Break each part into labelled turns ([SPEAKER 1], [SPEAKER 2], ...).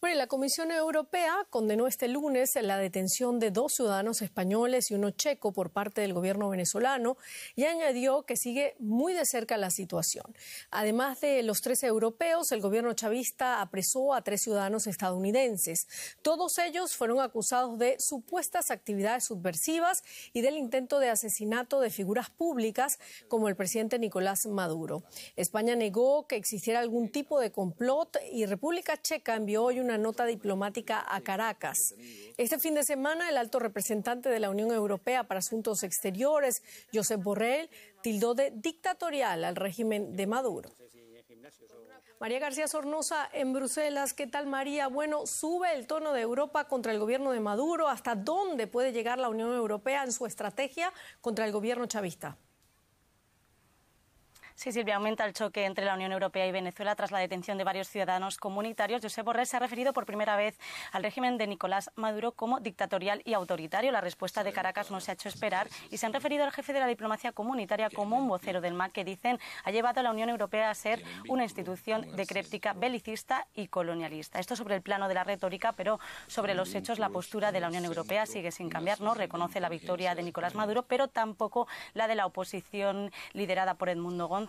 [SPEAKER 1] Bueno, la Comisión Europea condenó este lunes la detención de dos ciudadanos españoles y uno checo por parte del gobierno venezolano y añadió que sigue muy de cerca la situación. Además de los tres europeos, el gobierno chavista apresó a tres ciudadanos estadounidenses. Todos ellos fueron acusados de supuestas actividades subversivas y del intento de asesinato de figuras públicas como el presidente Nicolás Maduro. España negó que existiera algún tipo de complot y República Checa envió hoy un una nota diplomática a Caracas. Este fin de semana, el alto representante de la Unión Europea para Asuntos Exteriores, Josep Borrell, tildó de dictatorial al régimen de Maduro. María García Sornosa en Bruselas. ¿Qué tal, María? Bueno, sube el tono de Europa contra el gobierno de Maduro. ¿Hasta dónde puede llegar la Unión Europea en su estrategia contra el gobierno chavista?
[SPEAKER 2] Sí, Silvia, aumenta el choque entre la Unión Europea y Venezuela tras la detención de varios ciudadanos comunitarios. José Borrell se ha referido por primera vez al régimen de Nicolás Maduro como dictatorial y autoritario. La respuesta de Caracas no se ha hecho esperar y se han referido al jefe de la diplomacia comunitaria como un vocero del MAC que dicen ha llevado a la Unión Europea a ser una institución decréptica, belicista y colonialista. Esto sobre el plano de la retórica, pero sobre los hechos la postura de la Unión Europea sigue sin cambiar. No reconoce la victoria de Nicolás Maduro, pero tampoco la de la oposición liderada por Edmundo Gómez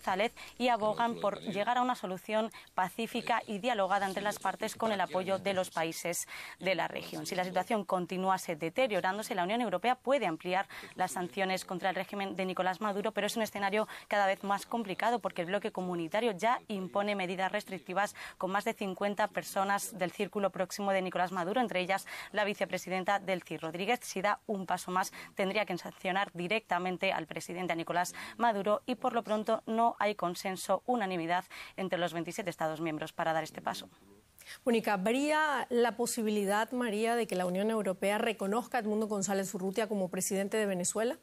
[SPEAKER 2] y abogan por llegar a una solución pacífica y dialogada entre las partes con el apoyo de los países de la región. Si la situación continuase deteriorándose, la Unión Europea puede ampliar las sanciones contra el régimen de Nicolás Maduro, pero es un escenario cada vez más complicado porque el bloque comunitario ya impone medidas restrictivas con más de 50 personas del círculo próximo de Nicolás Maduro, entre ellas la vicepresidenta del CIR, Rodríguez. Si da un paso más, tendría que sancionar directamente al presidente Nicolás Maduro y por lo pronto no hay consenso, unanimidad entre los 27 Estados miembros para dar este paso.
[SPEAKER 1] Mónica, ¿habría la posibilidad, María, de que la Unión Europea reconozca a Edmundo González Urrutia como presidente de Venezuela?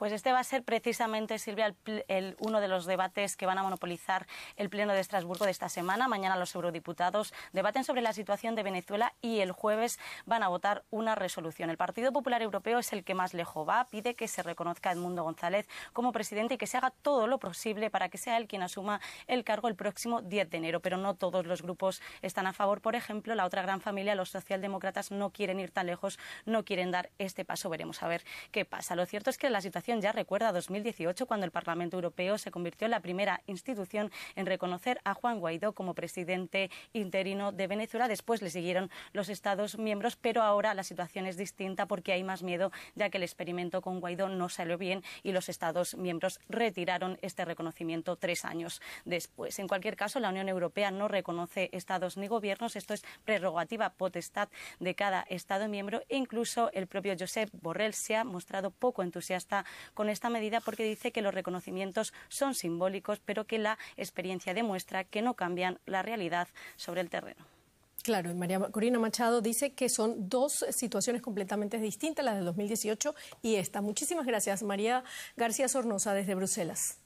[SPEAKER 2] Pues este va a ser precisamente, Silvia, el, uno de los debates que van a monopolizar el Pleno de Estrasburgo de esta semana. Mañana los eurodiputados debaten sobre la situación de Venezuela y el jueves van a votar una resolución. El Partido Popular Europeo es el que más lejos va. Pide que se reconozca a Edmundo González como presidente y que se haga todo lo posible para que sea él quien asuma el cargo el próximo 10 de enero. Pero no todos los grupos están a favor. Por ejemplo, la otra gran familia, los socialdemócratas, no quieren ir tan lejos, no quieren dar este paso. Veremos a ver qué pasa. Lo cierto es que la situación ya recuerda 2018 cuando el Parlamento Europeo se convirtió en la primera institución en reconocer a Juan Guaidó como presidente interino de Venezuela. Después le siguieron los Estados miembros, pero ahora la situación es distinta porque hay más miedo ya que el experimento con Guaidó no salió bien y los Estados miembros retiraron este reconocimiento tres años después. En cualquier caso, la Unión Europea no reconoce Estados ni gobiernos. Esto es prerrogativa potestad de cada Estado miembro incluso el propio Josep Borrell se ha mostrado poco entusiasta con esta medida porque dice que los reconocimientos son simbólicos, pero que la experiencia demuestra que no cambian la realidad sobre el terreno.
[SPEAKER 1] Claro, y María Corina Machado dice que son dos situaciones completamente distintas, las del 2018 y esta. Muchísimas gracias, María García Sornosa, desde Bruselas.